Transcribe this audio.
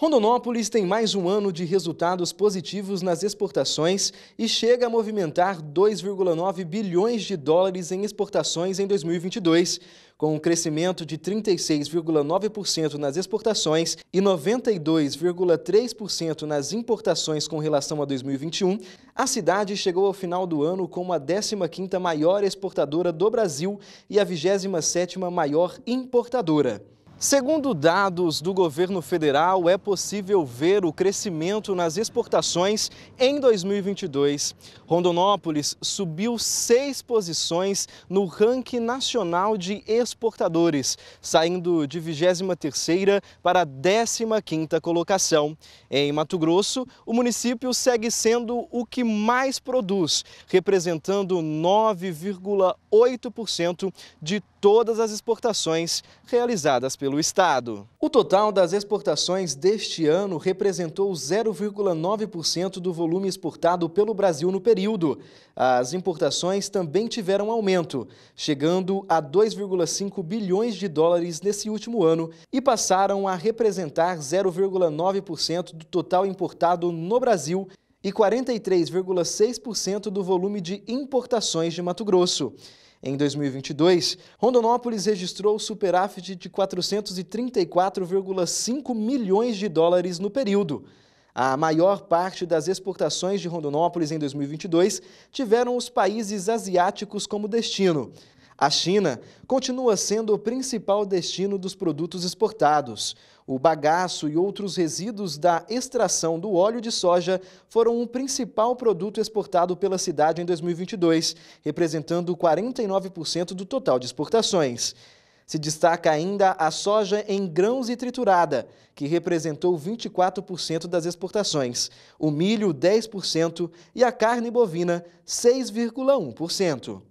Rondonópolis tem mais um ano de resultados positivos nas exportações e chega a movimentar 2,9 bilhões de dólares em exportações em 2022, com um crescimento de 36,9% nas exportações e 92,3% nas importações com relação a 2021. A cidade chegou ao final do ano como a 15ª maior exportadora do Brasil e a 27ª maior importadora. Segundo dados do governo federal, é possível ver o crescimento nas exportações em 2022. Rondonópolis subiu seis posições no ranking nacional de exportadores, saindo de 23ª para 15ª colocação. Em Mato Grosso, o município segue sendo o que mais produz, representando 9,8% de todas as exportações realizadas pelo pelo Estado. O total das exportações deste ano representou 0,9% do volume exportado pelo Brasil no período. As importações também tiveram aumento, chegando a 2,5 bilhões de dólares nesse último ano e passaram a representar 0,9% do total importado no Brasil e 43,6% do volume de importações de Mato Grosso. Em 2022, Rondonópolis registrou superávit de 434,5 milhões de dólares no período. A maior parte das exportações de Rondonópolis em 2022 tiveram os países asiáticos como destino. A China continua sendo o principal destino dos produtos exportados. O bagaço e outros resíduos da extração do óleo de soja foram o principal produto exportado pela cidade em 2022, representando 49% do total de exportações. Se destaca ainda a soja em grãos e triturada, que representou 24% das exportações, o milho, 10% e a carne bovina, 6,1%.